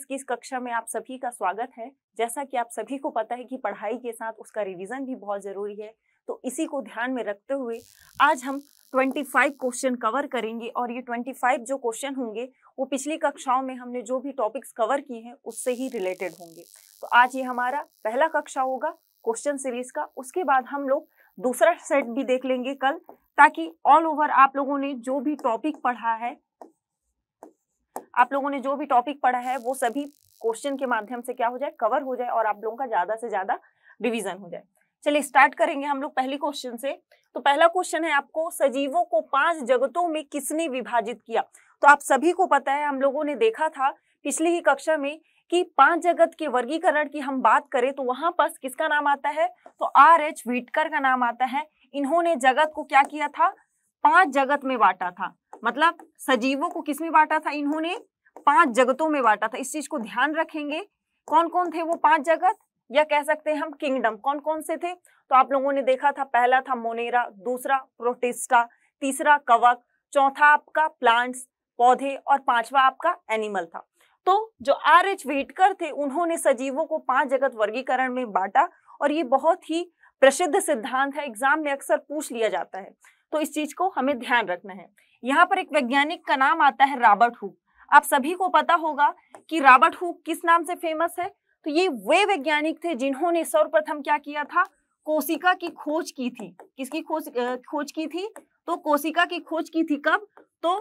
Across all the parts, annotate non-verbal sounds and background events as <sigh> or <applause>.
Previous की इस कक्षा में आप सभी का स्वागत है जैसा कि आप सभी को पता है कि पढ़ाई के साथ उसका रिवीजन भी बहुत ज़रूरी है तो इसी को ध्यान में रखते हुए आज हम 25 क्वेश्चन कवर करेंगे और ये 25 जो क्वेश्चन होंगे वो पिछली कक्षाओं में हमने जो भी टॉपिक्स कवर किए हैं उससे ही रिलेटेड होंगे तो आज ये हमारा पहला कक्षा होगा क्वेश्चन सीरीज का उसके बाद हम लोग दूसरा सेट भी देख लेंगे कल ताकि ऑल ओवर आप लोगों ने जो भी टॉपिक पढ़ा है आप लोगों ने जो भी टॉपिक पढ़ा है वो सभी क्वेश्चन के माध्यम से क्या हो जाए कवर हो जाए और आप लोगों का ज्यादा से ज्यादा रिविजन हो जाए चलिए स्टार्ट करेंगे हम लोग पहली क्वेश्चन से तो पहला क्वेश्चन है आपको सजीवों को पांच जगतों में किसने विभाजित किया तो आप सभी को पता है हम लोगों ने देखा था पिछली ही कक्षा में कि पांच जगत के वर्गीकरण की हम बात करें तो वहां पर किसका नाम आता है तो आर एच वीटकर का नाम आता है इन्होंने जगत को क्या किया था पांच जगत में बांटा था मतलब सजीवों को किसमें बांटा था इन्होंने पांच जगतों में बांटा था इस चीज को ध्यान रखेंगे कौन कौन थे वो पांच जगत या कह सकते हैं हम किंगडम कौन कौन से थे तो आप लोगों ने देखा था पहला था मोनेरा दूसरा प्रोटिस्टा तीसरा कवक चौथा आपका प्लांट्स पौधे और पांचवा आपका एनिमल था तो जो आर एच वेटकर थे उन्होंने सजीवों को पांच जगत वर्गीकरण में बांटा और ये बहुत ही प्रसिद्ध सिद्धांत है एग्जाम में अक्सर पूछ लिया जाता है तो इस चीज को हमें ध्यान रखना है यहाँ पर एक वैज्ञानिक का नाम आता है रॉबर्ट हुक आप सभी को पता होगा कि रॉबर्ट हुक किस नाम से फेमस है तो ये वे वैज्ञानिक थे जिन्होंने सर्वप्रथम क्या किया था कोशिका की खोज की थी किसकी खोज खोज की थी तो कोशिका की खोज की थी कब तो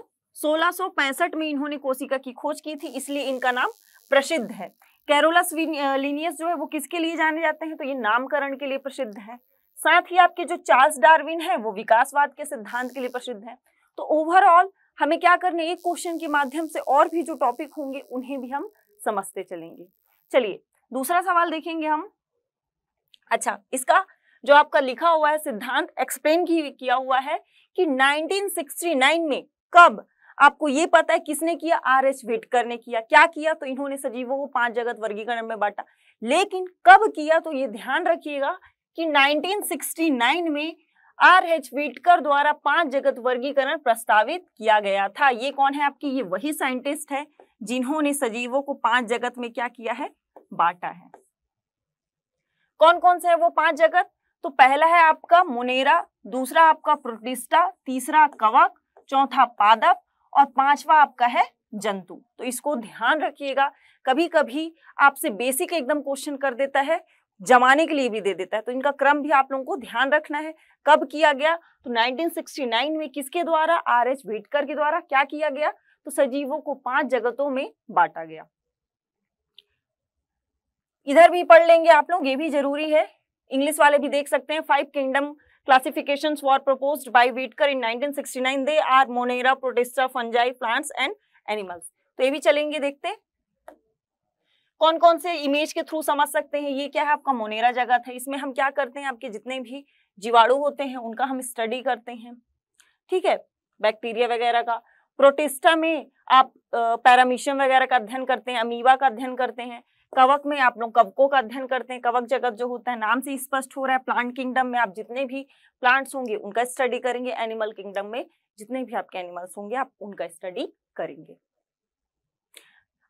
1665 में इन्होंने कोशिका की खोज की थी इसलिए इनका नाम प्रसिद्ध है कैरोलस लिनियस जो है वो किसके लिए जाने जाते हैं तो ये नामकरण के लिए प्रसिद्ध है साथ ही आपके जो चार्ल्स डार्विन है वो विकासवाद के सिद्धांत के लिए प्रसिद्ध है तो ओवरऑल हमें क्या करना है ये क्वेश्चन के माध्यम से और भी जो टॉपिक होंगे उन्हें भी हम समझते चलेंगे चलिए दूसरा सवाल देखेंगे हम अच्छा इसका जो आपका लिखा हुआ है सिद्धांत एक्सप्लेन किया हुआ है कि 1969 में कब आपको ये पता है किसने किया आर एच वेटकर ने किया क्या किया तो इन्होंने सजीवों को पांच जगत वर्गीकरण में बांटा लेकिन कब किया तो ये ध्यान रखिएगा कि 1969 में आर एच वीटकर द्वारा पांच जगत वर्गीकरण प्रस्तावित किया गया था ये कौन है आपकी ये वही साइंटिस्ट है जिन्होंने सजीवों को पांच जगत में क्या किया है बांटा है कौन कौन से है वो पांच जगत तो पहला है आपका मुनेरा दूसरा आपका प्रोटिस्टा तीसरा कवक चौथा पादप और पांचवा आपका है जंतु तो इसको ध्यान रखिएगा कभी कभी आपसे बेसिक एकदम क्वेश्चन कर देता है जमाने के लिए भी दे देता है तो इनका क्रम भी आप लोगों को ध्यान रखना है कब किया गया तो 1969 में किसके द्वारा आर एच भेटकर के द्वारा क्या किया गया तो सजीवों को पांच जगतों में बांटा गया इधर भी पढ़ लेंगे आप लोग ये भी जरूरी है इंग्लिश वाले भी देख सकते हैं five kingdom classifications by proposed in nineteen in 1969. They are monera protista fungi plants and animals तो ये भी चलेंगे देखते हैं कौन कौन से इमेज के थ्रू समझ सकते हैं ये क्या है आपका मोनेरा जगत है इसमें हम क्या करते हैं आपके जितने भी जीवाणु होते हैं उनका हम स्टडी करते हैं ठीक है बैक्टीरिया वगैरह का प्रोटिस्टा में आप पैरामीशियम वगैरह का अध्ययन करते हैं अमीबा का अध्ययन करते हैं कवक में आप लोग कवकों का अध्ययन करते हैं कवक जगत जो होता है नाम से स्पष्ट हो रहा है प्लांट किंगडम में आप जितने भी प्लांट्स होंगे उनका स्टडी करेंगे एनिमल किंगडम में जितने भी आपके एनिमल्स होंगे आप उनका स्टडी करेंगे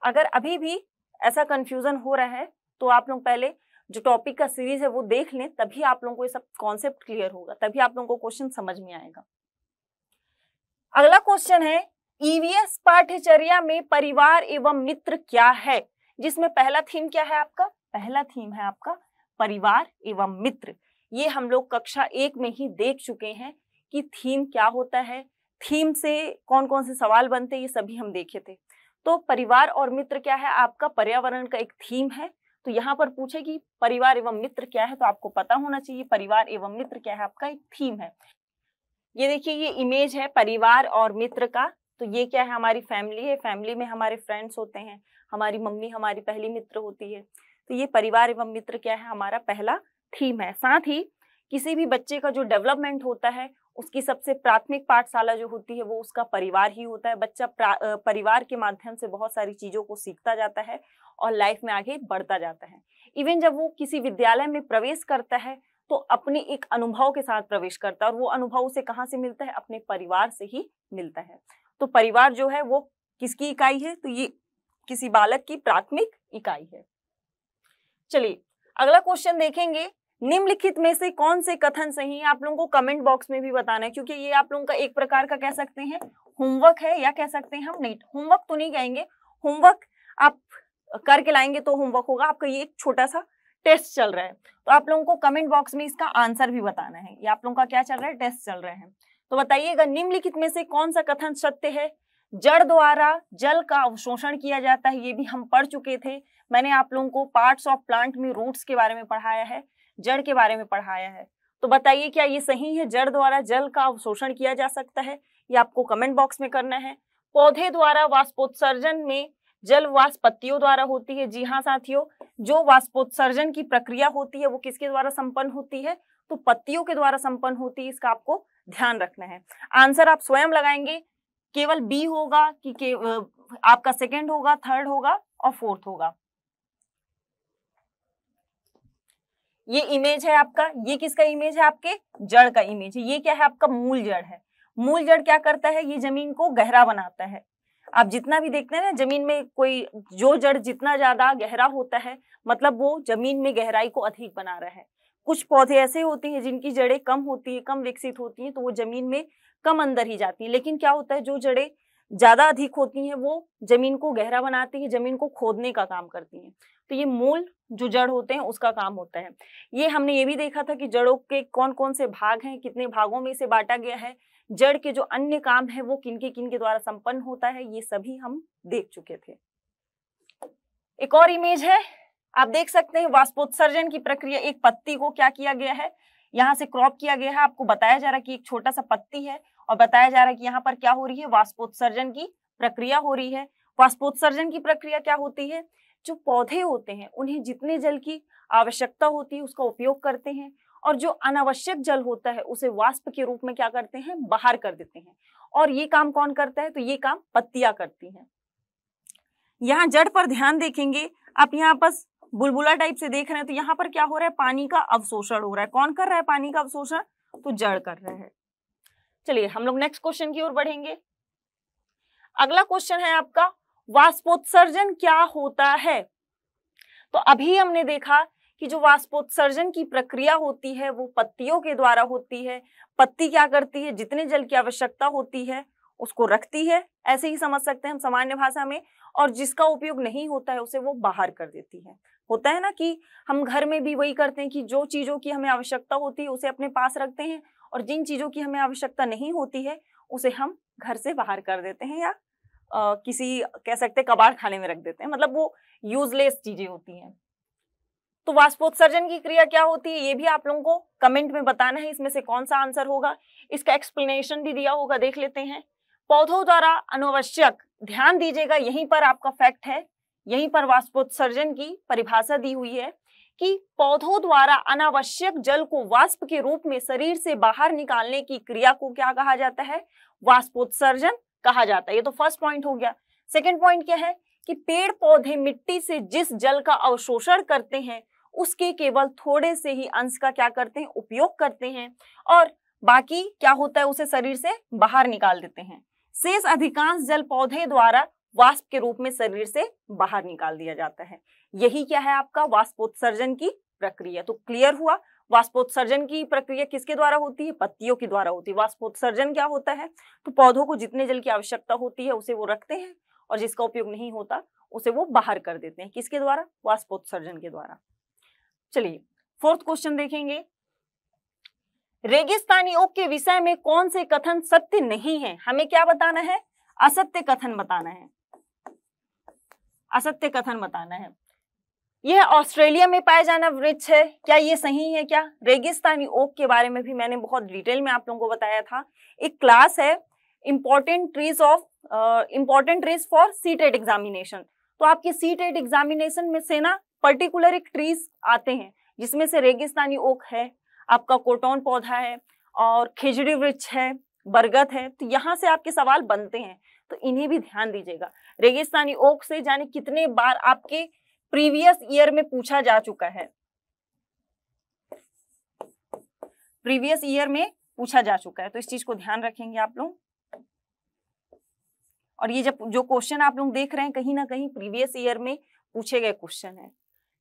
अगर अभी भी ऐसा कन्फ्यूज़न हो रहा है तो आप लोग पहले जो टॉपिक का सीरीज है वो देख लें तभी आप लोगों को ये सब कॉन्सेप्ट क्लियर होगा तभी आप लोगों को क्वेश्चन समझ में आएगा अगला क्वेश्चन है ईवीएस e पाठ्यचर्या में परिवार एवं मित्र क्या है जिसमें पहला थीम क्या है आपका पहला थीम है आपका परिवार एवं मित्र ये हम लोग कक्षा एक में ही देख चुके हैं कि थीम क्या होता है थीम से कौन कौन से सवाल बनते ये सभी हम देखे थे तो परिवार और मित्र क्या है आपका पर्यावरण का एक थीम है तो यहाँ पर पूछे कि परिवार एवं मित्र क्या है तो आपको पता होना चाहिए परिवार एवं मित्र क्या है आपका एक थीम है ये देखिए ये इमेज है परिवार और मित्र का तो ये क्या है हमारी फैमिली है फैमिली में हमारे फ्रेंड्स होते हैं हमारी मम्मी हमारी पहली मित्र होती है तो ये परिवार एवं मित्र क्या है हमारा पहला थीम है साथ ही किसी भी बच्चे का जो डेवलपमेंट होता है उसकी सबसे प्राथमिक पाठशाला जो होती है वो उसका परिवार ही होता है बच्चा परिवार के माध्यम से बहुत सारी चीज़ों को सीखता जाता है और लाइफ में आगे बढ़ता जाता है इवन जब वो किसी विद्यालय में प्रवेश करता है तो अपने एक अनुभव के साथ प्रवेश करता है और वो अनुभव उसे कहाँ से मिलता है अपने परिवार से ही मिलता है तो परिवार जो है वो किसकी इकाई है तो ये किसी बालक की प्राथमिक इकाई है चलिए अगला क्वेश्चन देखेंगे निम्नलिखित में से कौन से कथन सही है आप लोगों को कमेंट बॉक्स में भी बताना है क्योंकि ये आप लोगों का एक प्रकार का कह सकते हैं होमवर्क है या कह सकते हैं हम नेट होमवर्क तो नहीं कहेंगे होमवर्क आप करके लाएंगे तो होमवर्क होगा आपका ये एक छोटा सा टेस्ट चल रहा है तो आप लोगों को कमेंट बॉक्स में इसका आंसर भी बताना है ये आप लोगों का क्या चल रहा है टेस्ट चल रहा है तो बताइएगा निम्नलिखित में से कौन सा कथन सत्य है जड़ द्वारा जल का अवशोषण किया जाता है ये भी हम पढ़ चुके थे मैंने आप लोगों को पार्ट्स ऑफ प्लांट में रूट्स के बारे में पढ़ाया है जड़ के बारे में पढ़ाया है तो बताइए क्या ये सही है जड़ द्वारा जल का अवशोषण किया जा सकता है ये आपको कमेंट बॉक्स में करना है पौधे द्वारा वाष्पोत्सर्जन में जल वाष्प पत्तियों द्वारा होती है जी हाँ साथियों जो वाष्पोत्सर्जन की प्रक्रिया होती है वो किसके द्वारा संपन्न होती है तो पत्तियों के द्वारा संपन्न होती है इसका आपको ध्यान रखना है आंसर आप स्वयं लगाएंगे केवल बी होगा कि के, आपका सेकेंड होगा थर्ड होगा और फोर्थ होगा ये इमेज है आपका ये किसका इमेज है आपके जड़ का इमेज है ये क्या है आपका मूल जड़ है मूल जड़ क्या करता है ये जमीन को गहरा बनाता है आप जितना भी देखते हैं ना जमीन में कोई जो जड़ जितना ज्यादा गहरा होता है मतलब वो जमीन में गहराई को अधिक बना रहा है कुछ पौधे ऐसे होते हैं जिनकी जड़ें कम होती है कम विकसित होती हैं तो वो जमीन में कम अंदर ही जाती है लेकिन क्या होता है जो जड़ें ज्यादा अधिक होती हैं वो जमीन को गहरा बनाती है जमीन को खोदने का काम करती हैं तो ये मूल जो जड़ होते हैं उसका काम होता है ये हमने ये भी देखा था कि जड़ों के कौन कौन से भाग हैं कितने भागों में इसे बांटा गया है जड़ के जो अन्य काम है वो किनके के द्वारा संपन्न होता है ये सभी हम देख चुके थे एक और इमेज है आप देख सकते हैं वाष्पोत्सर्जन की प्रक्रिया एक पत्ती को क्या किया गया है यहाँ से क्रॉप किया गया है आपको बताया जा रहा है कि एक छोटा सा पत्ती है और बताया जा रहा है कि यहाँ पर क्या हो रही है वाष्पोत्सर्जन की प्रक्रिया हो रही है वाष्पोत्सर्जन की प्रक्रिया क्या होती है जो पौधे होते हैं उन्हें जितने जल की आवश्यकता होती है उसका उपयोग करते हैं और जो अनावश्यक जल होता है उसे वाष्प के रूप में क्या करते हैं बाहर कर देते हैं और ये काम कौन करता है तो ये काम पत्तियां करती हैं यहाँ जड़ पर ध्यान देखेंगे आप यहाँ पर बुलबुला टाइप से देख रहे हैं तो यहाँ पर क्या हो रहा है पानी का अवशोषण हो रहा है कौन कर रहा है पानी का अवशोषण तो जड़ कर रहा है चलिए हम लोग नेक्स्ट क्वेश्चन की ओर बढ़ेंगे अगला क्वेश्चन है आपका वाष्पोत्सर्जन क्या होता है तो अभी हमने देखा कि जो वाष्पोत्सर्जन की प्रक्रिया होती है वो पत्तियों के द्वारा होती है पत्ती क्या करती है जितने जल की आवश्यकता होती है उसको रखती है ऐसे ही समझ सकते हैं हम सामान्य भाषा में और जिसका उपयोग नहीं होता है उसे वो बाहर कर देती है होता है ना कि हम घर में भी वही करते हैं कि जो चीज़ों की हमें आवश्यकता होती है उसे अपने पास रखते हैं और जिन चीज़ों की हमें आवश्यकता नहीं होती है उसे हम घर से बाहर कर देते हैं या किसी कह सकते कबाड़ खाने में रख देते हैं मतलब वो यूजलेस चीजें होती हैं तो वाष्पोत्सर्जन की क्रिया क्या होती है ये भी आप लोगों को कमेंट में बताना है इसमें से कौन सा आंसर होगा इसका एक्सप्लेनेशन भी दिया होगा देख लेते हैं पौधों द्वारा अनावश्यक ध्यान दीजिएगा यहीं पर आपका फैक्ट है यहीं पर वाष्पोत्सर्जन की परिभाषा दी हुई है कि पौधों द्वारा अनावश्यक जल को वाष्प के रूप में शरीर से बाहर निकालने की क्रिया को क्या कहा जाता है वाष्पोत्सर्जन कहा जाता है ये तो फर्स्ट पॉइंट हो गया सेकेंड पॉइंट क्या है कि पेड़ पौधे मिट्टी से जिस जल का अवशोषण करते हैं उसके केवल थोड़े से ही अंश का क्या करते हैं उपयोग करते हैं और बाकी क्या होता है उसे शरीर से बाहर निकाल देते हैं शेष अधिकांश जल पौधे द्वारा वाष्प के रूप में शरीर से बाहर निकाल दिया जाता है यही क्या है आपका वाष्पोत्सर्जन की प्रक्रिया तो क्लियर हुआ वाष्पोत्सर्जन की प्रक्रिया किसके द्वारा होती है पत्तियों के द्वारा होती है वाष्पोत्सर्जन क्या होता है तो पौधों को जितने जल की आवश्यकता होती है उसे वो रखते हैं और जिसका उपयोग नहीं होता उसे वो बाहर कर देते हैं किसके द्वारा वाष्पोत्सर्जन के द्वारा चलिए फोर्थ क्वेश्चन देखेंगे रेगिस्तानी ओक के विषय में कौन से कथन सत्य नहीं है हमें क्या बताना है असत्य कथन बताना है असत्य कथन बताना है यह ऑस्ट्रेलिया में पाया जाना वृक्ष है क्या ये सही है क्या रेगिस्तानी ओक के बारे में भी मैंने बहुत डिटेल में आप लोगों को बताया था एक क्लास है important trees of important trees for CTET examination तो आपके सी टेट एग्जामिनेशन में से ना पर्टिकुलर एक ट्रीज आते हैं जिसमें से रेगिस्तानी ओक है आपका कोटोन पौधा है और खिजड़ी वृक्ष है बरगद है तो यहाँ से आपके सवाल बनते हैं तो इन्हें भी ध्यान दीजिएगा रेगिस्तानी ओक से जाने कितने बार आपके प्रीवियस ईयर में पूछा जा चुका है प्रीवियस ईयर में पूछा जा चुका है तो इस चीज को ध्यान रखेंगे आप लोग और ये जब जो क्वेश्चन आप लोग देख रहे हैं कहीं ना कहीं प्रीवियस ईयर में पूछे गए क्वेश्चन है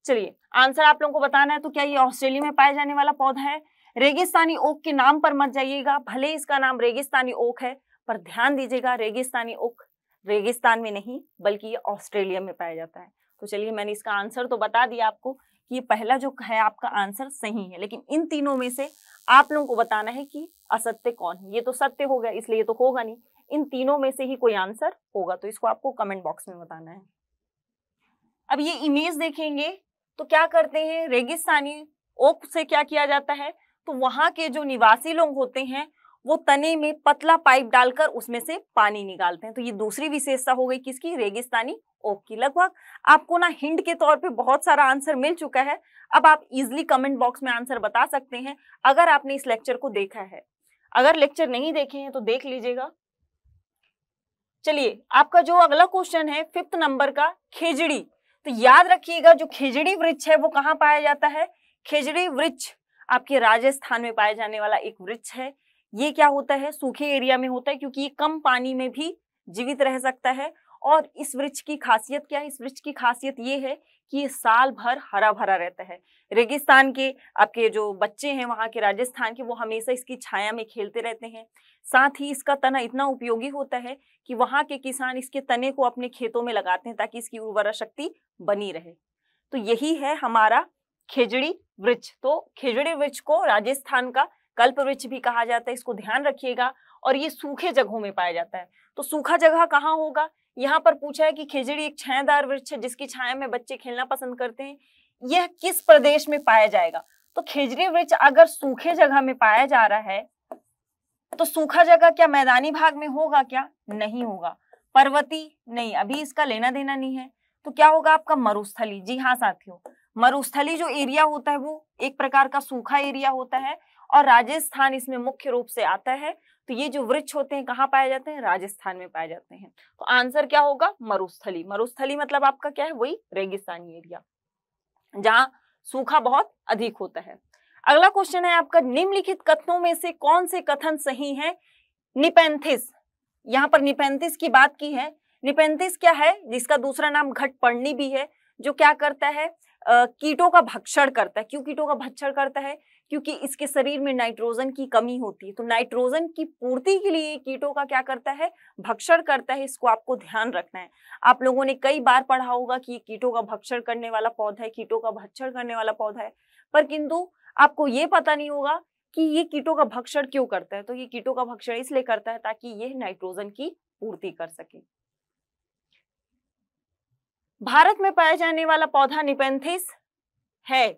चलिए आंसर आप लोगों को बताना है तो क्या ये ऑस्ट्रेलिया में पाया जाने वाला पौधा है रेगिस्तानी ओक के नाम पर मत जाइएगा भले इसका नाम रेगिस्तानी ओक है पर ध्यान दीजिएगा रेगिस्तानी ओक रेगिस्तान में नहीं बल्कि ये ऑस्ट्रेलिया में पाया जाता है तो चलिए मैंने इसका आंसर तो बता दिया आपको कि ये पहला जो है आपका आंसर सही है लेकिन इन तीनों में से आप लोगों को बताना है कि असत्य कौन है ये तो सत्य हो गया इसलिए तो होगा नहीं इन तीनों में से ही कोई आंसर होगा तो इसको आपको कमेंट बॉक्स में बताना है अब ये इमेज देखेंगे तो क्या करते हैं रेगिस्तानी ओक से क्या किया जाता है तो वहां के जो निवासी लोग होते हैं वो तने में पतला पाइप डालकर उसमें से पानी निकालते हैं तो ये दूसरी विशेषता हो गई किसकी रेगिस्तानी ओक की लगभग आपको ना हिंड के तौर पे बहुत सारा आंसर मिल चुका है अब आप इजिली कमेंट बॉक्स में आंसर बता सकते हैं अगर आपने इस लेक्चर को देखा है अगर लेक्चर नहीं देखे हैं तो देख लीजिएगा चलिए आपका जो अगला क्वेश्चन है फिफ्थ नंबर का खेजड़ी तो याद रखिएगा जो खेजड़ी वृक्ष है वो कहाँ पाया जाता है खेजड़ी वृक्ष आपके राजस्थान में पाया जाने वाला एक वृक्ष है ये क्या होता है सूखे एरिया में होता है क्योंकि ये कम पानी में भी जीवित रह सकता है और इस वृक्ष की खासियत क्या है इस वृक्ष की खासियत ये है कि ये साल भर हरा भरा रहता है रेगिस्तान के आपके जो बच्चे हैं वहाँ के राजस्थान के वो हमेशा इसकी छाया में खेलते रहते हैं साथ ही इसका तना इतना उपयोगी होता है कि वहाँ के किसान इसके तने को अपने खेतों में लगाते हैं ताकि इसकी उर्वरा शक्ति बनी रहे तो यही है हमारा खेजड़ी वृक्ष तो खेजड़ी वृक्ष को राजस्थान का कल्प वृक्ष भी कहा जाता है इसको ध्यान रखिएगा और ये सूखे जगहों में पाया जाता है तो सूखा जगह कहाँ होगा यहाँ पर पूछा है कि खेजड़ी एक छायादार वृक्ष है जिसकी छाया में बच्चे खेलना पसंद करते हैं यह किस प्रदेश में पाया जाएगा तो खेजड़ी वृक्ष अगर सूखे जगह में पाया जा रहा है तो सूखा जगह क्या मैदानी भाग में होगा क्या नहीं होगा पर्वती नहीं अभी इसका लेना देना नहीं है तो क्या होगा आपका मरुस्थली जी हाँ साथियों मरुस्थली जो एरिया होता है वो एक प्रकार का सूखा एरिया होता है और राजस्थान इसमें मुख्य रूप से आता है तो ये जो वृक्ष होते हैं कहाँ पाए जाते हैं राजस्थान में पाए जाते हैं तो आंसर क्या होगा मरुस्थली मरुस्थली मतलब आपका क्या है वही रेगिस्तानी एरिया जहाँ सूखा बहुत अधिक होता है अगला क्वेश्चन है आपका निम्नलिखित कथनों में से कौन से कथन सही है निपेंथिस यहाँ पर निपेंथिस की बात की है निपेंथिस क्या है जिसका दूसरा नाम घटपर्णी भी है जो क्या करता है कीटों का भक्षण करता है क्यों कीटों का भक्षण करता है क्योंकि इसके शरीर में नाइट्रोजन की कमी होती है तो नाइट्रोजन की पूर्ति के लिए कीटों का क्या करता है भक्षण करता है इसको आपको ध्यान रखना है आप लोगों ने कई बार पढ़ा होगा कि कीटों का भक्षण करने वाला पौधा है कीटों का भक्षण करने वाला पौधा है पर किंतु आपको ये पता नहीं होगा कि ये कीटों का भक्षण क्यों करता है तो ये कीटों का भक्षण इसलिए करता है ताकि ये नाइट्रोजन की पूर्ति कर सके भारत में पाया जाने वाला पौधा निपेंथिस है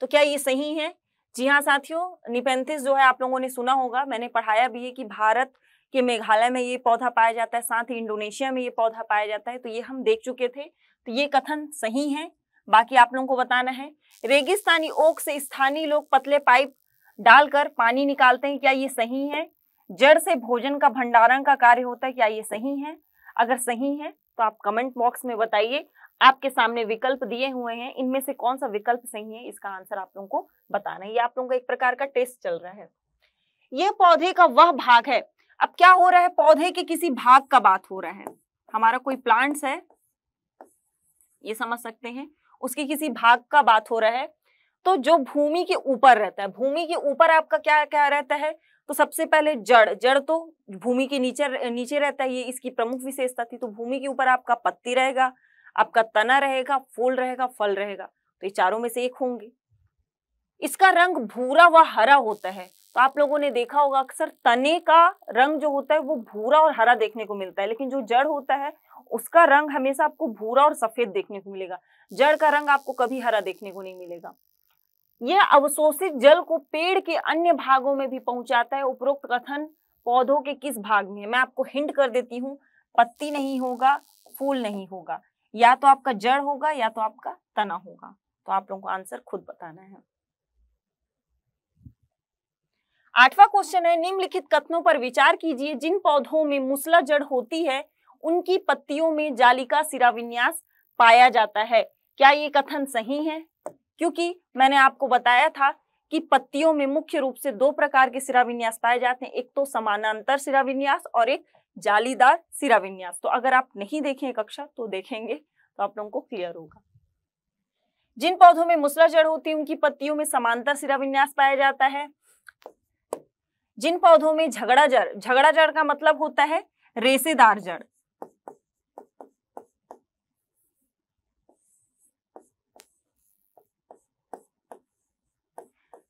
तो क्या ये सही है जी हाँ साथियों निपेंथिस जो है आप लोगों ने सुना होगा मैंने पढ़ाया भी है कि भारत के मेघालय में ये पौधा पाया जाता है साथ ही इंडोनेशिया में ये पौधा पाया जाता है तो ये हम देख चुके थे तो ये कथन सही है बाकी आप लोगों को बताना है रेगिस्तानी ओक से स्थानीय लोग पतले पाइप डालकर पानी निकालते हैं क्या ये सही है जड़ से भोजन का भंडारण का कार्य होता है क्या ये सही है अगर सही है तो आप कमेंट बॉक्स में बताइए आपके सामने विकल्प दिए हुए हैं इनमें से कौन सा विकल्प सही है इसका आंसर आप लोगों को बताना है ये आप लोगों का एक प्रकार का टेस्ट चल रहा है ये पौधे का वह भाग है अब क्या हो रहा है पौधे के किसी भाग का बात हो रहा है हमारा कोई प्लांट्स है ये समझ सकते हैं उसके किसी भाग का बात हो रहा है तो जो भूमि के ऊपर रहता है भूमि के ऊपर आपका क्या क्या रहता है तो सबसे पहले जड़ जड़ तो भूमि के नीचे नीचे रहता है ये इसकी प्रमुख विशेषता थी तो भूमि के ऊपर आपका पत्ती रहेगा आपका तना रहेगा फूल रहेगा फल रहेगा तो ये चारों में से एक होंगे इसका रंग भूरा व हरा होता है तो आप लोगों ने देखा होगा अक्सर तने का रंग जो होता है वो भूरा और हरा देखने को मिलता है लेकिन जो जड़ होता है उसका रंग हमेशा आपको भूरा और सफेद देखने को मिलेगा जड़ का रंग आपको कभी हरा देखने को नहीं मिलेगा यह अवशोषित जल को पेड़ के अन्य भागों में भी पहुंचाता है उपरोक्त कथन पौधों के किस भाग में मैं आपको हिंट कर देती हूँ पत्ती नहीं होगा फूल नहीं होगा या तो आपका जड़ होगा या तो आपका तना होगा तो आप लोगों को आंसर खुद बताना है आठवां क्वेश्चन है निम्नलिखित कथनों पर विचार कीजिए जिन पौधों में मुसला जड़ होती है उनकी पत्तियों में जालिका सिरा विन्यास पाया जाता है क्या ये कथन सही है क्योंकि मैंने आपको बताया था कि पत्तियों में मुख्य रूप से दो प्रकार के सिरा विन्यास पाए जाते हैं एक तो समानांतर सिरा विन्यास और एक जालीदार सिरा विन्यास तो अगर आप नहीं देखें कक्षा तो देखेंगे तो आप लोगों को क्लियर होगा जिन पौधों में मुसला जड़ होती है उनकी पत्तियों में समांतर सिरा विन्यास पाया जाता है जिन पौधों में झगड़ा जड़ झगड़ा जड़ का मतलब होता है रेसेदार जड़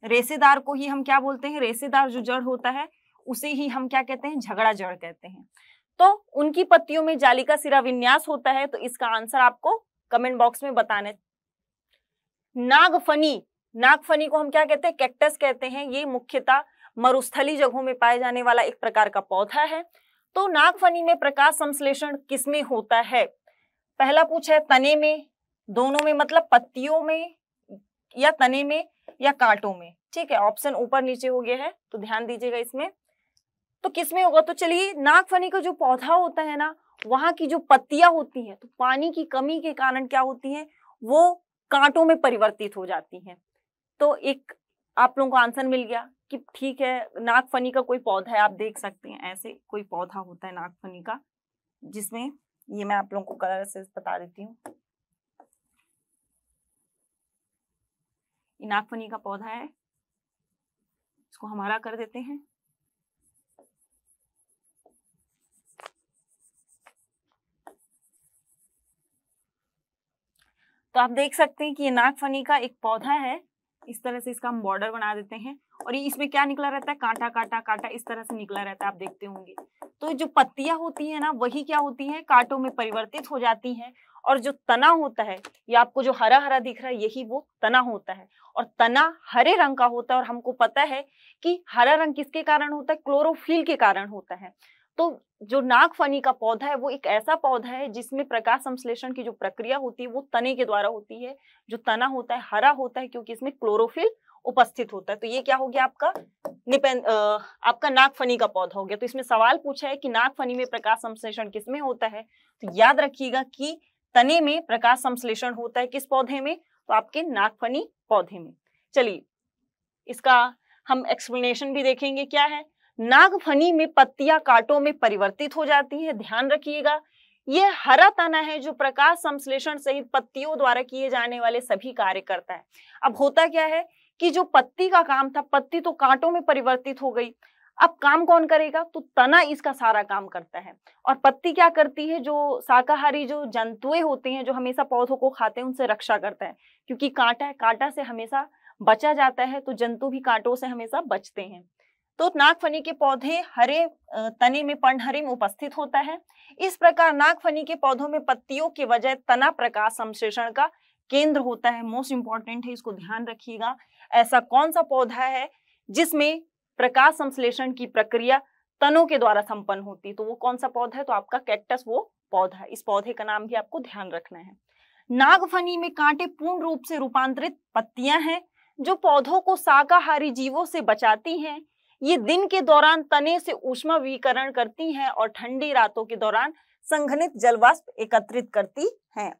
रेसेदार को ही हम क्या बोलते हैं रेसेदार जो जड़ होता है उसे ही हम क्या कहते हैं झगड़ा जड़ कहते हैं तो उनकी पत्तियों में जालिका सिरा विन्यास होता है तो इसका आंसर आपको कमेंट बॉक्स में बताने नागफनी नागफनी को हम क्या कहते हैं कैक्टस कहते हैं ये मुख्यतः मरुस्थली जगहों में पाए जाने वाला एक प्रकार का पौधा है तो नागफनी में प्रकाश संश्लेषण किसमें होता है पहला पूछा है तने में दोनों में मतलब पत्तियों में या तने में या कांटों में ठीक है ऑप्शन ऊपर नीचे हो गया है तो ध्यान दीजिएगा इसमें तो किसमें होगा तो चलिए नागफनी का जो पौधा होता है ना वहां की जो पत्तियां होती हैं तो पानी की कमी के कारण क्या होती है वो कांटों में परिवर्तित हो जाती हैं तो एक आप लोगों को आंसर मिल गया कि ठीक है नागफनी का कोई पौधा है आप देख सकते हैं ऐसे कोई पौधा होता है नागफनी का जिसमें ये मैं आप लोगों को कलर से बता देती हूँ नागफनी का पौधा है इसको हमारा कर देते हैं तो आप देख सकते हैं कि ये नागफनी का एक पौधा है इस तरह से इसका हम बॉर्डर बना देते हैं और ये इसमें क्या निकला रहता है कांटा कांटा कांटा इस तरह से निकला रहता है आप देखते होंगे तो जो पत्तियां होती है ना वही क्या होती है कांटों में परिवर्तित हो जाती है और जो तना होता है ये आपको जो हरा हरा दिख रहा है यही वो तना होता है और तना हरे रंग का होता है और हमको पता है कि हरा रंग किसके कारण होता है क्लोरोफिल के कारण होता है तो जो नागफनी का पौधा है वो एक ऐसा पौधा है जिसमें प्रकाश संश्लेषण की जो प्रक्रिया होती है वो तने के द्वारा होती है जो तना होता है हरा होता है क्योंकि इसमें क्लोरोफिल उपस्थित होता है तो ये क्या हो गया आपका निपें आपका नागफनी का पौधा हो गया तो इसमें सवाल पूछा है कि नागफनी में प्रकाश संश्लेषण किसमें होता है तो याद रखिएगा कि तने में प्रकाश संश्लेषण होता है किस पौधे में तो आपके नागफनी पौधे में चलिए इसका हम एक्सप्लेनेशन भी देखेंगे क्या है नागफनी में पत्तियां कांटों में परिवर्तित हो जाती है ध्यान रखिएगा यह हरा तना है जो प्रकाश संश्लेषण सहित पत्तियों द्वारा किए जाने वाले सभी कार्य करता है अब होता क्या है कि जो पत्ती का काम था पत्ती तो कांटों में परिवर्तित हो गई अब काम कौन करेगा तो तना इसका सारा काम करता है और पत्ती क्या करती है जो शाकाहारी जो जंतुएं होते हैं जो हमेशा पौधों को खाते हैं उनसे रक्षा करता है क्योंकि कांटा है कांटा से हमेशा बचा जाता है तो जंतु भी कांटों से हमेशा बचते हैं तो नागफनी के पौधे हरे तने में पंडहरे में उपस्थित होता है इस प्रकार नागफनी के पौधों में पत्तियों के वजह तना प्रकाश संश्लेषण का केंद्र होता है मोस्ट इंपॉर्टेंट है इसको ध्यान रखिएगा ऐसा कौन सा पौधा है जिसमें प्रकाश संश्लेषण की प्रक्रिया तनों के द्वारा संपन्न होती है तो वो कौन सा पौधा है तो आपका कैक्टस वो पौधा है इस पौधे का नाम भी आपको ध्यान रखना है नागफनी में कांटे पूर्ण रूप से रूपांतरित पत्तियां हैं जो पौधों को शाकाहारी जीवों से बचाती हैं ये दिन के दौरान तने से ऊष्मा विकरण करती हैं और ठंडी रातों के दौरान संघनित जलवाष्प एकत्रित करती हैं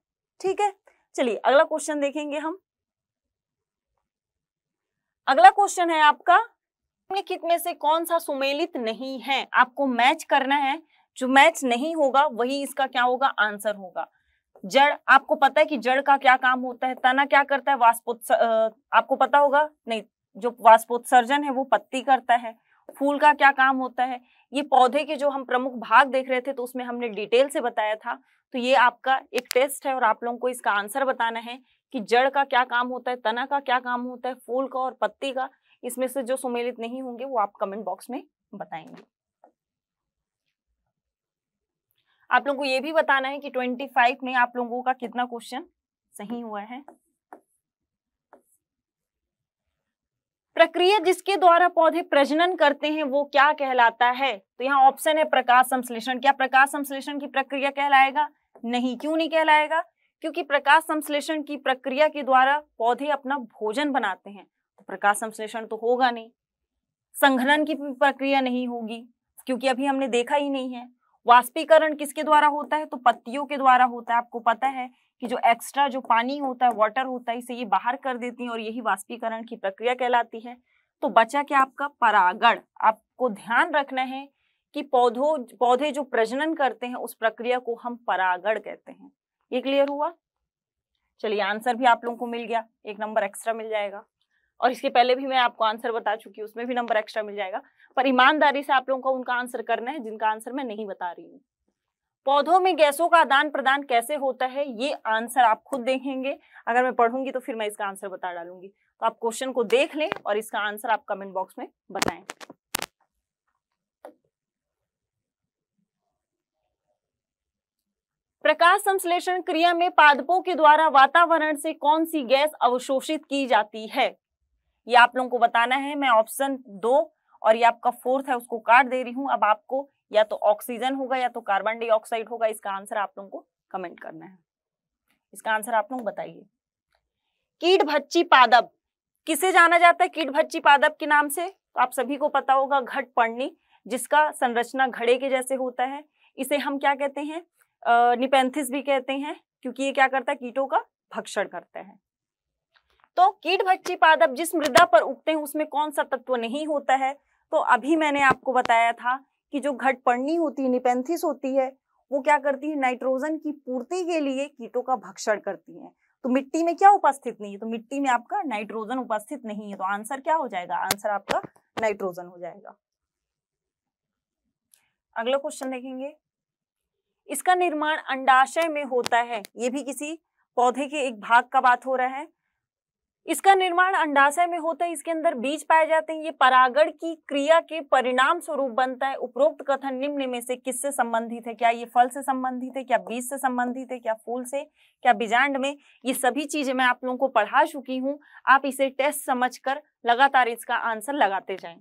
ठीक है चलिए अगला क्वेश्चन देखेंगे हम अगला क्वेश्चन है आपका निम्नलिखित में से कौन सा सुमेलित नहीं है आपको मैच करना है जो मैच नहीं होगा वही इसका क्या होगा आंसर होगा जड़ आपको पता है कि जड़ का क्या काम होता है तना क्या करता है वाष्पोत्स आपको पता होगा नहीं जो वाष्पोत्सर्जन है वो पत्ती करता है फूल का क्या काम होता है ये पौधे के जो हम प्रमुख भाग देख रहे थे तो उसमें हमने डिटेल से बताया था तो ये आपका एक टेस्ट है और आप लोगों को इसका आंसर बताना है कि जड़ का क्या काम होता है तना का क्या काम होता है फूल का और पत्ती का इसमें से जो सुमेलित नहीं होंगे वो आप कमेंट बॉक्स में बताएंगे आप लोगों को ये भी बताना है कि 25 में आप लोगों का कितना क्वेश्चन सही हुआ है प्रक्रिया जिसके द्वारा पौधे प्रजनन करते हैं वो क्या कहलाता है तो यहाँ ऑप्शन है प्रकाश संश्लेषण क्या प्रकाश संश्लेषण की प्रक्रिया कहलाएगा नहीं क्यों नहीं कहलाएगा क्योंकि प्रकाश संश्लेषण की प्रक्रिया के द्वारा पौधे अपना भोजन बनाते हैं प्रकाश संश्लेषण तो होगा नहीं संघनन की प्रक्रिया नहीं होगी क्योंकि अभी हमने देखा ही नहीं है वाष्पीकरण किसके द्वारा होता है तो पत्तियों के द्वारा होता है आपको पता है कि जो एक्स्ट्रा जो पानी होता है वाटर होता है इसे ये बाहर कर देती है और यही वाष्पीकरण की प्रक्रिया कहलाती है तो बचा क्या आपका परागण आपको ध्यान रखना है कि पौधों पौधे जो प्रजनन करते हैं उस प्रक्रिया को हम परागण कहते हैं ये क्लियर हुआ चलिए आंसर भी आप लोगों को मिल गया एक नंबर एक्स्ट्रा मिल जाएगा और इसके पहले भी मैं आपको आंसर बता चुकी हूँ उसमें भी नंबर एक्स्ट्रा मिल जाएगा पर ईमानदारी से आप लोगों को उनका आंसर करना है जिनका आंसर मैं नहीं बता रही हूँ पौधों में गैसों का आदान प्रदान कैसे होता है ये आंसर आप खुद देखेंगे अगर मैं पढ़ूंगी तो फिर मैं इसका आंसर बता डालूंगी तो आप क्वेश्चन को देख लें और इसका आंसर आप कमेंट बॉक्स में बताएं प्रकाश संश्लेषण क्रिया में पादपों के द्वारा वातावरण से कौन सी गैस अवशोषित की जाती है ये आप लोगों को बताना है मैं ऑप्शन दो और ये आपका फोर्थ है उसको काट दे रही हूँ अब आपको या तो ऑक्सीजन होगा या तो कार्बन डाइऑक्साइड होगा इसका आंसर आप लोगों को कमेंट करना है इसका आंसर आप लोग बताइए कीट भच्ची पादब किसे जाना जाता है कीट भच्ची पादब के नाम से तो आप सभी को पता होगा घट पढ़नी जिसका संरचना घड़े के जैसे होता है इसे हम क्या कहते हैं निपेंथिस भी कहते हैं क्योंकि ये क्या करता है कीटों का भक्षण करता है तो कीट भच्ची पादप जिस मृदा पर उगते हैं उसमें कौन सा तत्व नहीं होता है तो अभी मैंने आपको बताया था कि जो घट पड़नी होती है निपेंथिस होती है वो क्या करती है नाइट्रोजन की पूर्ति के लिए कीटों का भक्षण करती है तो मिट्टी में क्या उपस्थित नहीं है तो मिट्टी में आपका नाइट्रोजन उपस्थित नहीं है तो आंसर क्या हो जाएगा आंसर आपका नाइट्रोजन हो जाएगा अगला क्वेश्चन देखेंगे इसका निर्माण अंडाशय में होता है ये भी किसी पौधे के एक भाग का बात हो रहा है इसका निर्माण अंडाशय में होता है इसके अंदर बीज पाए जाते हैं ये परागण की क्रिया के परिणाम स्वरूप बनता है उपरोक्त कथन निम्न में से किससे संबंधित है क्या ये फल से संबंधित है क्या बीज से संबंधित है क्या फूल से क्या बीजांड में ये सभी चीजें मैं आप लोगों को पढ़ा चुकी हूँ आप इसे टेस्ट समझ कर लगातार इसका आंसर लगाते जाए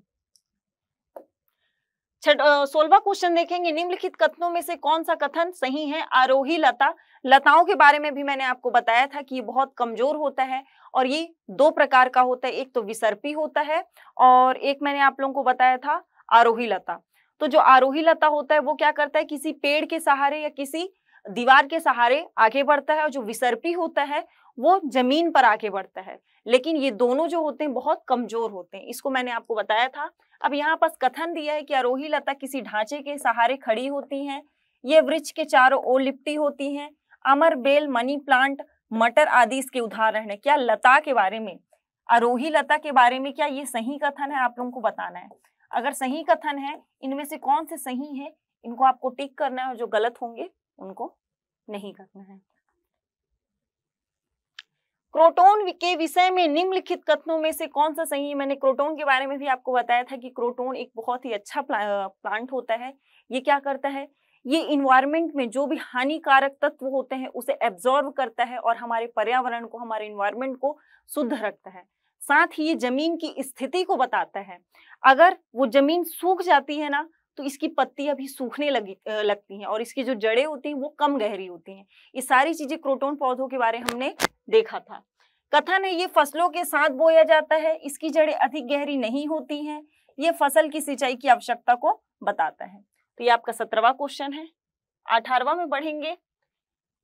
अच्छा, सोलवा क्वेश्चन देखेंगे निम्नलिखित कथनों में से कौन सा कथन सही है आरोही लता लताओं के बारे में भी मैंने आपको बताया था कि ये बहुत कमजोर होता है और ये दो प्रकार का होता है एक तो विसर्पी होता है और एक मैंने आप लोगों को बताया था आरोही लता तो जो आरोही लता होता है वो क्या करता है किसी पेड़ के सहारे या किसी दीवार के सहारे आगे बढ़ता है और जो विसर्पी होता है वो जमीन पर आगे बढ़ता है लेकिन ये दोनों जो होते हैं बहुत कमजोर होते हैं इसको मैंने आपको बताया था अब यहाँ पास कथन दिया है कि अरोही लता किसी ढांचे के सहारे खड़ी होती हैं ये वृक्ष के चारों ओर लिपटी होती हैं अमर बेल मनी प्लांट मटर आदि इसके उदाहरण है क्या लता के बारे में अरोही लता के बारे में क्या ये सही कथन है आप लोगों को बताना है अगर सही कथन है इनमें से कौन से सही है इनको आपको टिक करना है और जो गलत होंगे उनको नहीं करना है क्रोटोन के विषय में निम्नलिखित कथनों में से कौन सा सही है मैंने क्रोटोन के बारे में भी आपको बताया था कि क्रोटोन एक बहुत ही अच्छा प्ला, प्लांट होता है ये क्या करता है ये इन्वायरमेंट में जो भी हानिकारक तत्व होते हैं उसे एब्जॉर्व करता है और हमारे पर्यावरण को हमारे इन्वायरमेंट को शुद्ध रखता है साथ ही ये जमीन की स्थिति को बताता है अगर वो जमीन सूख जाती है ना तो इसकी पत्ती अभी सूखने लगी लगती हैं और इसकी जो जड़ें होती हैं वो कम गहरी होती हैं ये सारी चीजें क्रोटोन पौधों के बारे हमने देखा था कथन है ये फसलों के साथ बोया जाता है इसकी जड़ें अधिक गहरी नहीं होती हैं ये फसल की सिंचाई की आवश्यकता को बताता है तो ये आपका सत्रहवा क्वेश्चन है अठारवा में बढ़ेंगे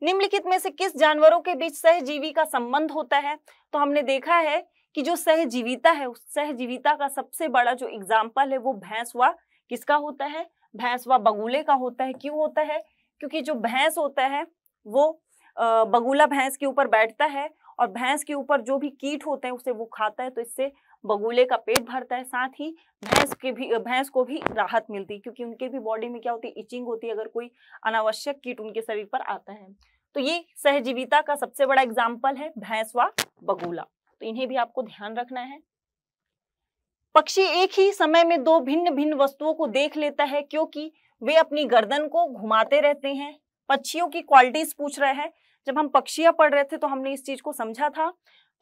निम्नलिखित में से किस जानवरों के बीच सहजीवी का संबंध होता है तो हमने देखा है कि जो सहजीविता है उस सहजीविता का सबसे बड़ा जो एग्जाम्पल है वो भैंस हुआ किसका होता है भैंस व बगुले का होता है क्यों होता है क्योंकि जो भैंस होता है वो बगुला भैंस के ऊपर बैठता है और भैंस के ऊपर जो भी कीट होते हैं उसे वो खाता है तो इससे बगुले का पेट भरता है साथ ही भैंस के भी भैंस को भी राहत मिलती है क्योंकि उनके भी बॉडी में क्या होती है इचिंग होती है अगर कोई अनावश्यक कीट उनके शरीर पर आता है तो ये सहजीविता का सबसे बड़ा एग्जाम्पल है भैंस व बगुला तो इन्हें भी आपको ध्यान रखना है पक्षी एक ही समय में दो भिन्न भिन्न वस्तुओं को देख लेता है क्योंकि वे अपनी गर्दन को घुमाते रहते हैं पक्षियों की क्वालिटीज पूछ रहे हैं जब हम पक्षियां पढ़ रहे थे तो हमने इस चीज को समझा था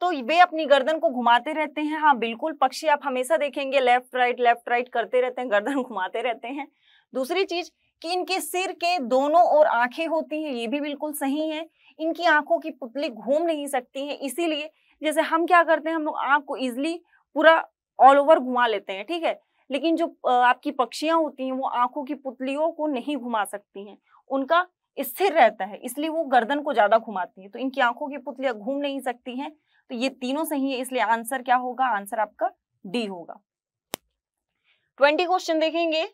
तो वे अपनी गर्दन को घुमाते रहते हैं हाँ बिल्कुल पक्षी आप हमेशा देखेंगे लेफ्ट राइट लेफ्ट राइट करते रहते हैं गर्दन <laughs> घुमाते रहते हैं दूसरी चीज कि इनके सिर के दोनों और आंखें होती हैं ये भी बिल्कुल सही है इनकी आंखों की पुतली घूम नहीं सकती है इसीलिए जैसे हम क्या करते हैं हम लोग आंख को इजिली पूरा ऑल ओवर घुमा लेते हैं ठीक है लेकिन जो आपकी पक्षियां होती हैं वो आंखों की पुतलियों को नहीं घुमा सकती हैं उनका स्थिर रहता है इसलिए वो गर्दन को ज्यादा घुमाती है तो इनकी आंखों की पुतलियां घूम नहीं सकती हैं तो ये तीनों सही है इसलिए आंसर क्या होगा आंसर आपका डी होगा ट्वेंटी क्वेश्चन देखेंगे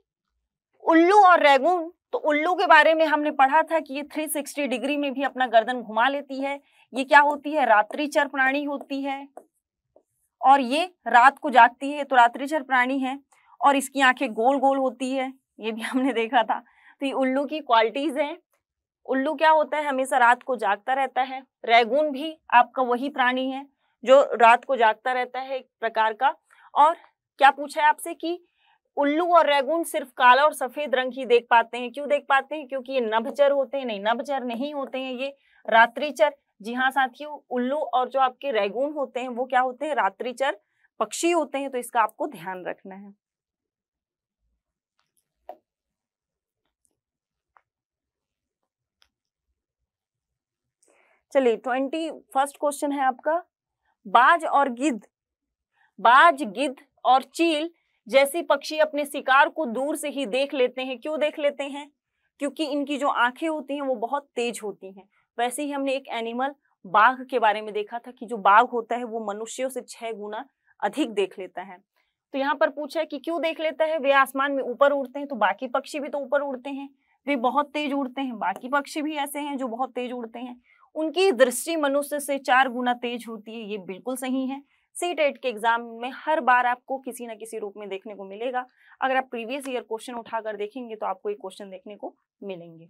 उल्लू और रेगून तो उल्लू के बारे में हमने पढ़ा था कि ये थ्री डिग्री में भी अपना गर्दन घुमा लेती है ये क्या होती है रात्रि चर प्राणी होती है और ये रात को जागती है तो रात्रिचर प्राणी है और इसकी आंखें गोल गोल होती है ये भी <laughs> हमने देखा था तो ये उल्लू की क्वालिटीज हैं उल्लू क्या होता है हमेशा रात को जागता रहता है रैगून भी आपका वही प्राणी है जो रात को जागता रहता है एक प्रकार का और क्या पूछा है आपसे कि उल्लू और रैगून सिर्फ काला और सफेद रंग ही देख पाते हैं क्यों देख पाते हैं क्योंकि ये नभचर होते हैं नहीं नभचर नहीं होते हैं ये रात्रिचर जी हाँ साथियों उल्लू और जो आपके रैगून होते हैं वो क्या होते हैं रात्रिचर पक्षी होते हैं तो इसका आपको ध्यान रखना है चलिए ट्वेंटी फर्स्ट क्वेश्चन है आपका बाज और गिद्ध बाज गिद्ध और चील जैसे पक्षी अपने शिकार को दूर से ही देख लेते हैं क्यों देख लेते हैं क्योंकि इनकी जो आंखें होती हैं वो बहुत तेज होती हैं वैसे ही हमने एक एनिमल बाघ के बारे में देखा था कि जो बाघ होता है वो मनुष्यों से छह गुना अधिक देख लेता है तो यहाँ पर पूछा है कि क्यों देख लेता है वे आसमान में ऊपर उड़ते हैं तो बाकी पक्षी भी तो ऊपर उड़ते हैं वे बहुत तेज उड़ते हैं बाकी पक्षी भी ऐसे हैं जो बहुत तेज उड़ते हैं उनकी दृष्टि मनुष्य से चार गुना तेज होती है ये बिल्कुल सही है सी टेट e के एग्जाम में हर बार आपको किसी ना किसी रूप में देखने को मिलेगा अगर आप प्रीवियस ईयर क्वेश्चन उठाकर देखेंगे तो आपको ये क्वेश्चन देखने को मिलेंगे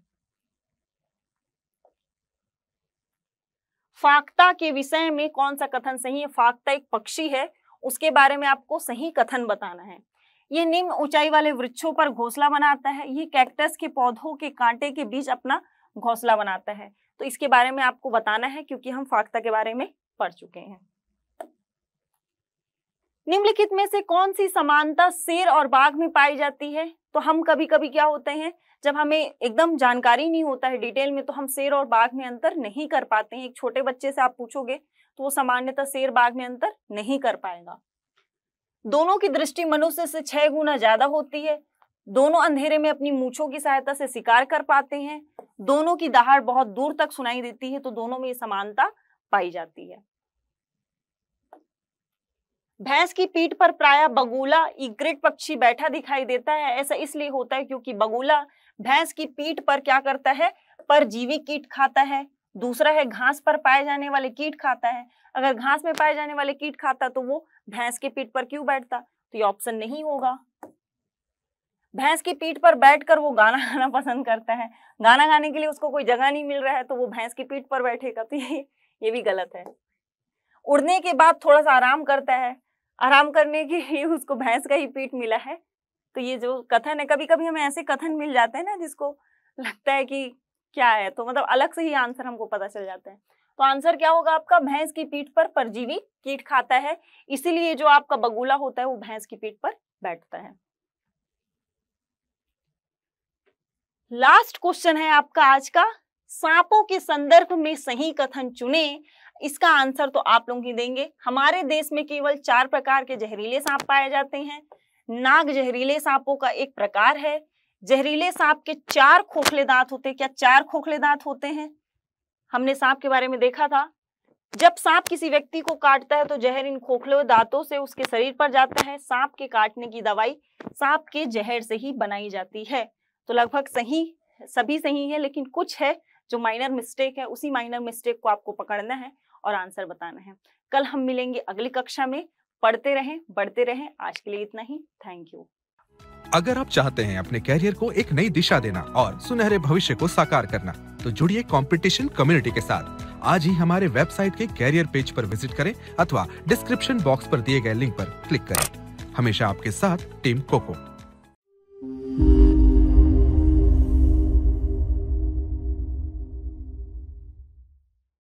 फाकता के विषय में कौन सा कथन सही है फाकता एक पक्षी है उसके बारे में आपको सही कथन बताना है ये निम्न ऊंचाई वाले वृक्षों पर घोंसला बनाता है ये कैक्टस के पौधों के कांटे के बीच अपना घोंसला बनाता है तो इसके बारे में आपको बताना है क्योंकि हम फाकता के बारे में पढ़ चुके हैं निम्नलिखित में से कौन सी समानता शेर और बाघ में पाई जाती है तो हम कभी कभी क्या होते हैं जब हमें एकदम जानकारी नहीं होता है डिटेल में तो हम शेर और बाघ में अंतर नहीं कर पाते हैं एक छोटे बच्चे से आप पूछोगे तो वो सामान्यतः शेर बाघ में अंतर नहीं कर पाएगा दोनों की दृष्टि मनुष्य से छह गुना ज्यादा होती है दोनों अंधेरे में अपनी मूछों की सहायता से शिकार कर पाते हैं दोनों की दहाड़ बहुत दूर तक सुनाई देती है तो दोनों में ये समानता पाई जाती है भैंस की पीठ पर प्राय बगुला इग्रेट पक्षी बैठा दिखाई देता है ऐसा इसलिए होता है क्योंकि बगुला भैंस की पीठ पर क्या करता है परजीवी कीट खाता है दूसरा है घास पर पाए जाने वाले कीट खाता है अगर घास में पाए जाने वाले कीट खाता तो वो भैंस की पीठ पर क्यों बैठता तो ये ऑप्शन नहीं होगा भैंस की पीठ पर बैठकर वो गाना गाना पसंद करता है गाना गाने के लिए उसको कोई जगह नहीं मिल रहा है तो वो भैंस की पीठ पर बैठेगा तो ये ये भी गलत है उड़ने के बाद थोड़ा सा आराम करता है आराम करने के लिए उसको भैंस का ही पीठ मिला है तो ये जो कथन है कभी कभी हमें ऐसे कथन मिल जाते हैं ना जिसको लगता है कि क्या है तो मतलब अलग से ही आंसर हमको पता चल जाता है तो आंसर क्या होगा आपका भैंस की पीठ पर परजीवी कीट खाता है इसीलिए जो आपका बगुला होता है वो भैंस की पीठ पर बैठता है लास्ट क्वेश्चन है आपका आज का सांपों के संदर्भ में सही कथन चुने इसका आंसर तो आप लोग ही देंगे हमारे देश में केवल चार प्रकार के जहरीले सांप पाए जाते हैं नाग जहरीले सांपों का एक प्रकार है जहरीले सांप के चार खोखले दांत होते क्या चार खोखले दांत होते हैं हमने सांप के बारे में देखा था जब सांप किसी व्यक्ति को काटता है तो जहर इन खोखले दांतों से उसके शरीर पर जाता है सांप के काटने की दवाई सांप के जहर से ही बनाई जाती है तो लगभग सही सभी सही है लेकिन कुछ है जो माइनर मिस्टेक है उसी माइनर मिस्टेक को आपको पकड़ना है और आंसर बताना है कल हम मिलेंगे अगली कक्षा में पढ़ते रहें बढ़ते रहें आज के लिए इतना ही थैंक यू अगर आप चाहते हैं अपने कैरियर को एक नई दिशा देना और सुनहरे भविष्य को साकार करना तो जुड़िए कंपटीशन कम्युनिटी के साथ आज ही हमारे वेबसाइट के कैरियर पेज पर विजिट करें अथवा डिस्क्रिप्शन बॉक्स पर दिए गए लिंक पर क्लिक करें हमेशा आपके साथ टीम कोको